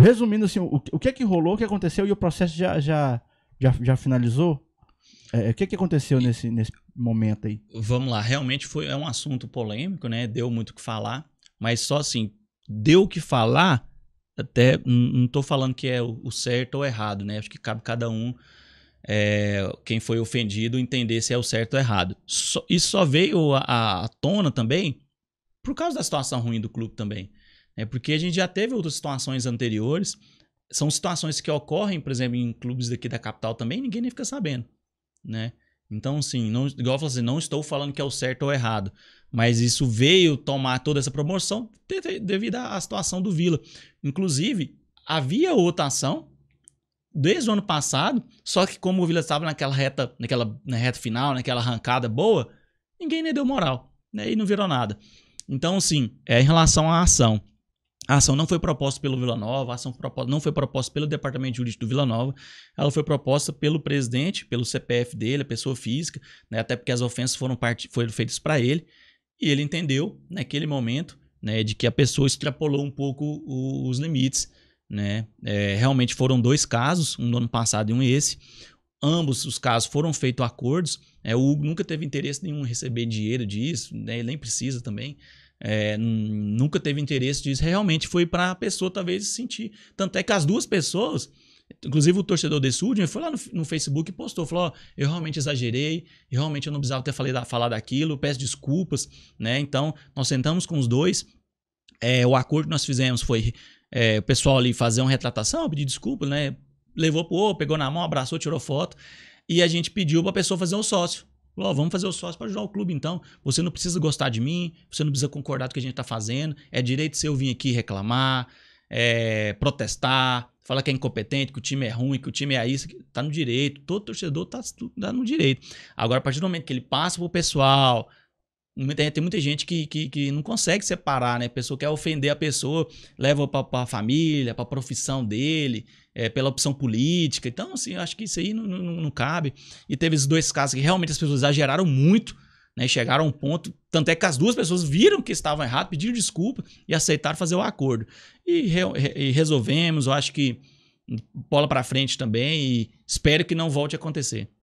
resumindo assim, o, o que é que rolou, o que aconteceu e o processo já, já, já, já finalizou? É, é o que, é que aconteceu nesse, nesse momento aí? Vamos lá, realmente foi é um assunto polêmico, né? Deu muito o que falar, mas só assim, deu o que falar, até não estou falando que é o, certo ou errado, né? Acho que cabe cada um, é, quem foi ofendido, entender se é o certo ou errado. So, isso só veio à tona também por causa da situação ruim do clube também. É porque a gente já teve outras situações anteriores. São situações que ocorrem, por exemplo, em clubes daqui da capital também, ninguém nem fica sabendo, né? Então, assim, não, igual eu falei, assim, não estou falando que é o certo ou errado, mas isso veio tomar toda essa promoção devido à situação do Vila. Inclusive, havia outra ação desde o ano passado, só que como o Vila estava naquela reta, naquela na reta final, naquela arrancada boa, ninguém nem deu moral, né? E não virou nada. Então, sim, é em relação à ação. A ação não foi proposta pelo Vila Nova, a ação não foi proposta pelo Departamento Jurídico do Vila Nova, ela foi proposta pelo presidente, pelo CPF dele, a pessoa física, né, até porque as ofensas foram, part... foram feitas para ele, e ele entendeu, naquele momento, né, de que a pessoa extrapolou um pouco os limites. Né? É, realmente foram dois casos, um do ano passado e um esse. Ambos os casos foram feitos acordos. É, o Hugo nunca teve interesse nenhum em receber dinheiro disso, né? ele nem precisa também é, nunca teve interesse disso, realmente foi para a pessoa talvez sentir. Tanto é que as duas pessoas, inclusive o torcedor desse último, foi lá no, no Facebook e postou, falou, ó, eu realmente exagerei, eu realmente eu não precisava ter falado, falado aquilo, peço desculpas, né? Então, nós sentamos com os dois, é, o acordo que nós fizemos foi é, o pessoal ali fazer uma retratação, pedir desculpas né? Levou pro outro, pegou na mão, abraçou, tirou foto, e a gente pediu para a pessoa fazer um sócio. Falou, oh, vamos fazer o sócio para ajudar o clube, então. Você não precisa gostar de mim, você não precisa concordar com o que a gente está fazendo. É direito seu vir aqui reclamar, é, protestar, falar que é incompetente, que o time é ruim, que o time é isso. Tá no direito. Todo torcedor tá, tá no direito. Agora, a partir do momento que ele passa pro pessoal, muita tem muita gente que, que, que, não consegue separar, né? A pessoa quer ofender a pessoa, leva para a família, para a profissão dele, é, pela opção política. Então, assim, eu acho que isso aí não, não, não cabe. E teve esses dois casos que realmente as pessoas exageraram muito, né? Chegaram a um ponto. Tanto é que as duas pessoas viram que estavam erradas, pediram desculpa e aceitaram fazer o acordo. E, re, e resolvemos, eu acho que bola para frente também e espero que não volte a acontecer.